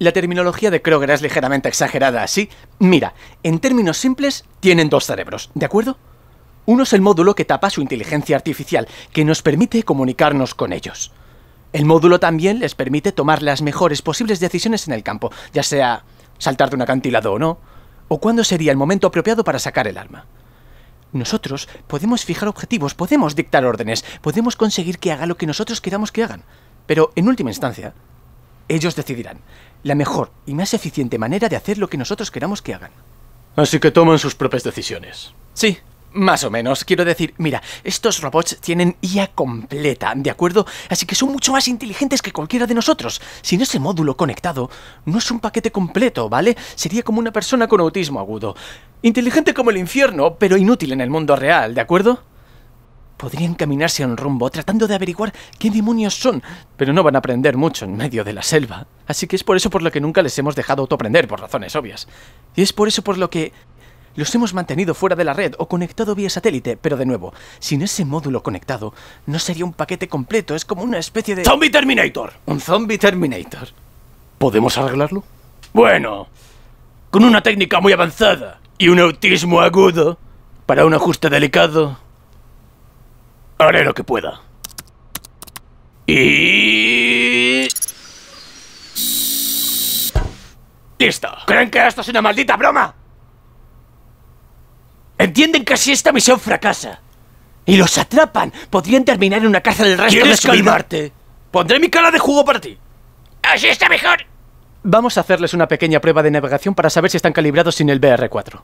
La terminología de Kroger es ligeramente exagerada, así. Mira, en términos simples, tienen dos cerebros, ¿de acuerdo? Uno es el módulo que tapa su inteligencia artificial, que nos permite comunicarnos con ellos. El módulo también les permite tomar las mejores posibles decisiones en el campo, ya sea saltar de un acantilado o no, o cuándo sería el momento apropiado para sacar el arma. Nosotros podemos fijar objetivos, podemos dictar órdenes, podemos conseguir que haga lo que nosotros queramos que hagan, pero en última instancia, ellos decidirán la mejor y más eficiente manera de hacer lo que nosotros queramos que hagan. Así que toman sus propias decisiones. Sí, más o menos. Quiero decir, mira, estos robots tienen IA completa, ¿de acuerdo? Así que son mucho más inteligentes que cualquiera de nosotros. Sin ese módulo conectado, no es un paquete completo, ¿vale? Sería como una persona con autismo agudo. Inteligente como el infierno, pero inútil en el mundo real, ¿de acuerdo? podrían caminarse en rumbo tratando de averiguar qué demonios son, pero no van a aprender mucho en medio de la selva. Así que es por eso por lo que nunca les hemos dejado autoaprender, por razones obvias. Y es por eso por lo que los hemos mantenido fuera de la red o conectado vía satélite, pero de nuevo, sin ese módulo conectado, no sería un paquete completo, es como una especie de... ¡Zombie Terminator! Un zombie Terminator. ¿Podemos arreglarlo? Bueno, con una técnica muy avanzada y un autismo agudo, para un ajuste delicado, Haré lo que pueda. Y... está. ¿Creen que esto es una maldita broma? Entienden que si esta misión fracasa y los atrapan, podrían terminar en una cárcel del resto de su Pondré mi cara de jugo para ti. ¡Así está mejor! Vamos a hacerles una pequeña prueba de navegación para saber si están calibrados sin el BR4.